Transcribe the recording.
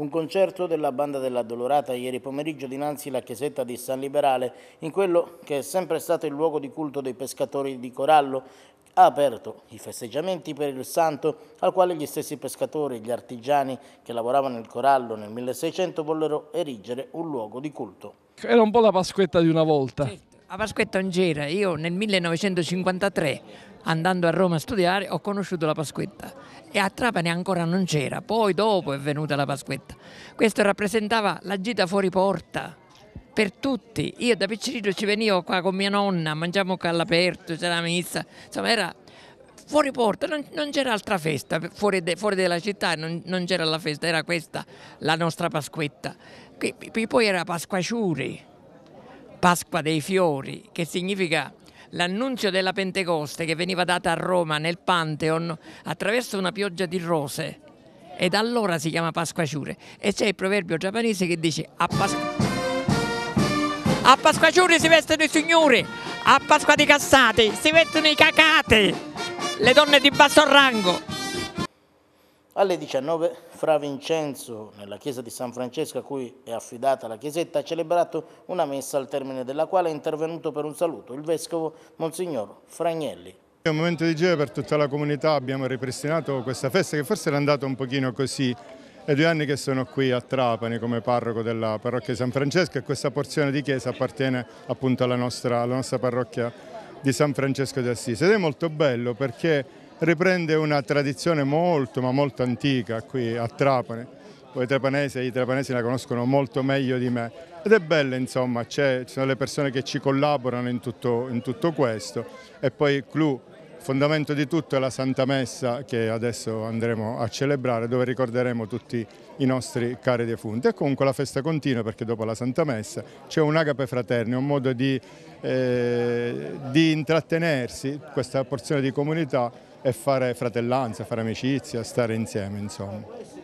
un concerto della Banda dell'Addolorata ieri pomeriggio dinanzi la chiesetta di San Liberale, in quello che è sempre stato il luogo di culto dei pescatori di corallo, ha aperto i festeggiamenti per il santo al quale gli stessi pescatori e gli artigiani che lavoravano il corallo nel 1600 vollero erigere un luogo di culto. Era un po' la Pasquetta di una volta. Sì. A Pasquetta Ongera, io nel 1953 andando a Roma a studiare ho conosciuto la Pasquetta e a Trapani ancora non c'era, poi dopo è venuta la Pasquetta. Questo rappresentava la gita fuori porta per tutti. Io da piccolino ci venivo qua con mia nonna, mangiamo all'aperto, c'era la messa, insomma era fuori porta, non, non c'era altra festa, fuori, de, fuori della città non, non c'era la festa, era questa la nostra Pasquetta. Poi era Pasquaciuri Pasqua dei fiori, che significa l'annunzio della Pentecoste che veniva data a Roma nel Pantheon attraverso una pioggia di rose. E da allora si chiama Pasqua Ciure. E c'è il proverbio giapponese che dice a Pasqua... A Pasqua Ciure si vestono i signori, a Pasqua di Cassati si vestono i cacati, le donne di basso rango, alle 19 Fra Vincenzo, nella chiesa di San Francesco a cui è affidata la chiesetta, ha celebrato una messa al termine della quale è intervenuto per un saluto il vescovo Monsignor Fragnelli. È un momento di gioia per tutta la comunità, abbiamo ripristinato questa festa che forse era andata un pochino così. È due anni che sono qui a Trapani come parroco della parrocchia di San Francesco e questa porzione di chiesa appartiene appunto alla nostra, alla nostra parrocchia di San Francesco di Assisi ed è molto bello perché riprende una tradizione molto ma molto antica qui a Trapani. Poi i trapanesi e i trapanesi la conoscono molto meglio di me ed è bella insomma, ci sono le persone che ci collaborano in tutto, in tutto questo e poi il clou fondamento di tutto è la Santa Messa che adesso andremo a celebrare dove ricorderemo tutti i nostri cari defunti e comunque la festa continua perché dopo la Santa Messa c'è un agape fraterno, un modo di, eh, di intrattenersi questa porzione di comunità e fare fratellanza, fare amicizia, stare insieme insomma.